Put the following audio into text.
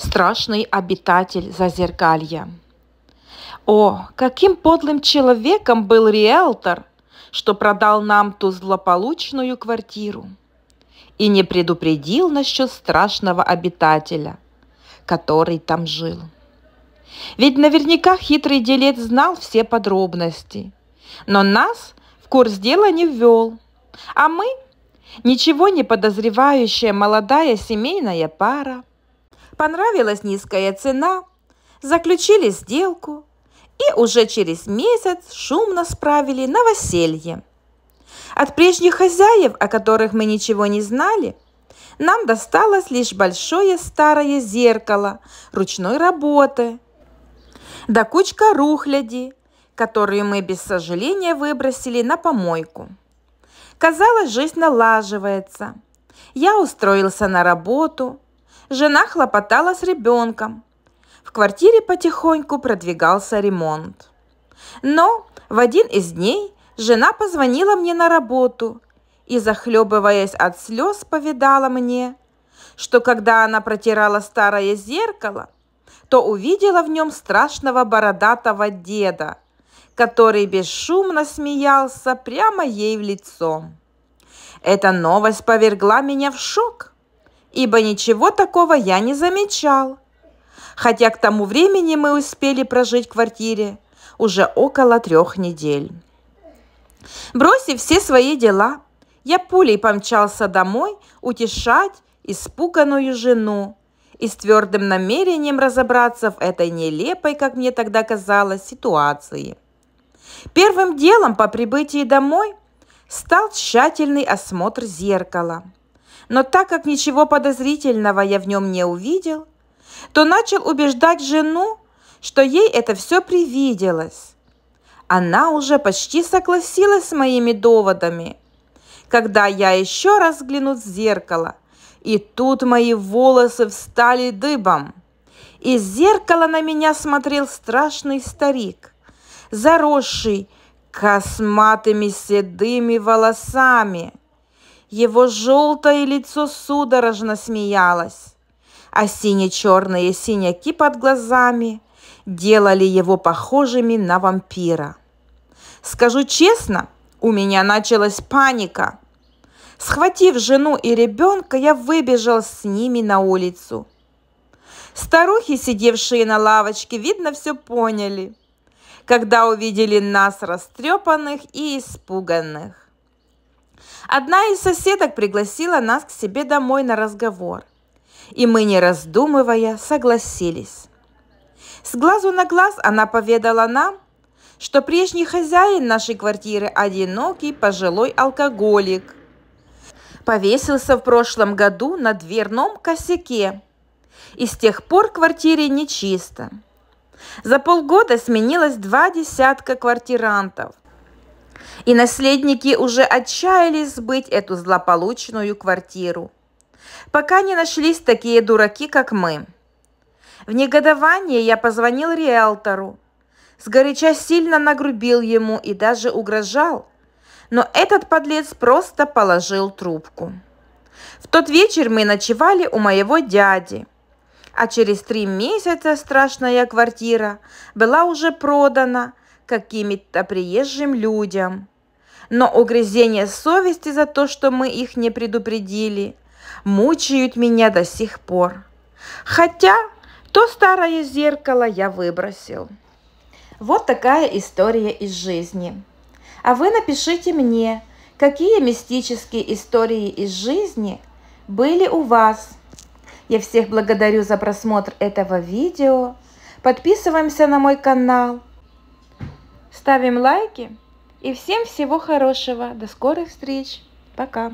страшный обитатель зазеркалья. О, каким подлым человеком был риэлтор, что продал нам ту злополучную квартиру и не предупредил насчет страшного обитателя, который там жил. Ведь наверняка хитрый делец знал все подробности, но нас в курс дела не ввел, а мы, ничего не подозревающая молодая семейная пара, понравилась низкая цена, заключили сделку и уже через месяц шумно справили новоселье. От прежних хозяев, о которых мы ничего не знали, нам досталось лишь большое старое зеркало ручной работы, да кучка рухляди, которую мы без сожаления выбросили на помойку. Казалось, жизнь налаживается. Я устроился на работу – жена хлопотала с ребенком. В квартире потихоньку продвигался ремонт. Но в один из дней жена позвонила мне на работу и, захлебываясь от слез, повидала мне, что когда она протирала старое зеркало, то увидела в нем страшного бородатого деда, который бесшумно смеялся прямо ей в лицо. Эта новость повергла меня в шок ибо ничего такого я не замечал. Хотя к тому времени мы успели прожить в квартире уже около трех недель. Бросив все свои дела, я пулей помчался домой утешать испуганную жену и с твердым намерением разобраться в этой нелепой, как мне тогда казалось, ситуации. Первым делом по прибытии домой стал тщательный осмотр зеркала – но так как ничего подозрительного я в нем не увидел, то начал убеждать жену, что ей это все привиделось. Она уже почти согласилась с моими доводами, когда я еще раз глянул в зеркало, и тут мои волосы встали дыбом. Из зеркала на меня смотрел страшный старик, заросший косматыми седыми волосами – его желтое лицо судорожно смеялось, а сине-черные синяки под глазами делали его похожими на вампира. Скажу честно, у меня началась паника. Схватив жену и ребенка, я выбежал с ними на улицу. Старухи, сидевшие на лавочке, видно, все поняли, когда увидели нас растрепанных и испуганных. Одна из соседок пригласила нас к себе домой на разговор. И мы, не раздумывая, согласились. С глазу на глаз она поведала нам, что прежний хозяин нашей квартиры – одинокий пожилой алкоголик. Повесился в прошлом году на дверном косяке. И с тех пор в квартире нечисто. За полгода сменилось два десятка квартирантов – и наследники уже отчаялись сбыть эту злополучную квартиру. Пока не нашлись такие дураки, как мы. В негодовании я позвонил риэлтору. Сгоряча сильно нагрубил ему и даже угрожал. Но этот подлец просто положил трубку. В тот вечер мы ночевали у моего дяди. А через три месяца страшная квартира была уже продана, какими то приезжим людям. Но угрызения совести за то, что мы их не предупредили, мучают меня до сих пор. Хотя то старое зеркало я выбросил. Вот такая история из жизни. А вы напишите мне, какие мистические истории из жизни были у вас. Я всех благодарю за просмотр этого видео. Подписываемся на мой канал – ставим лайки и всем всего хорошего до скорых встреч пока